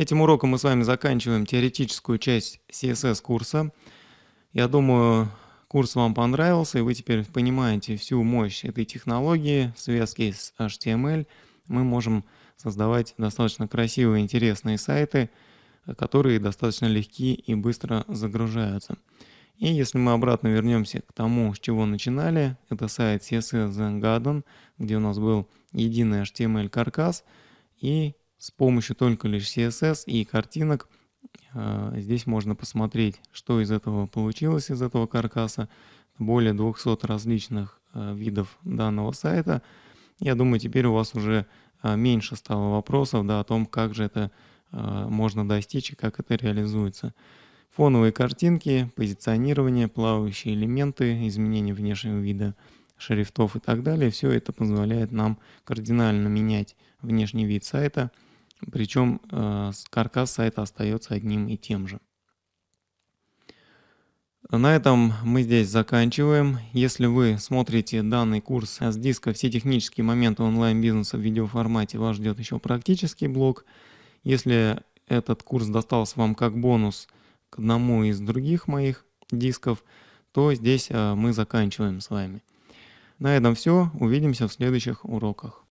Этим уроком мы с вами заканчиваем теоретическую часть CSS-курса. Я думаю, курс вам понравился, и вы теперь понимаете всю мощь этой технологии в связке с HTML. Эм мы можем создавать достаточно красивые, интересные сайты, которые достаточно легки и быстро загружаются. И если мы обратно вернемся к тому, с чего начинали, это сайт CSS Garden, где у нас был единый HTML-каркас, эм и с помощью только лишь CSS и картинок а, здесь можно посмотреть, что из этого получилось, из этого каркаса. Более 200 различных а, видов данного сайта. Я думаю, теперь у вас уже а, меньше стало вопросов да, о том, как же это можно достичь и как это реализуется. Фоновые картинки, позиционирование, плавающие элементы, изменение внешнего вида шрифтов и так далее. Все это позволяет нам кардинально менять внешний вид сайта – причем э, каркас сайта остается одним и тем же. На этом мы здесь заканчиваем. Если вы смотрите данный курс с диска «Все технические моменты онлайн-бизнеса в видеоформате» вас ждет еще практический блок. Если этот курс достался вам как бонус к одному из других моих дисков, то здесь э, мы заканчиваем с вами. На этом все. Увидимся в следующих уроках.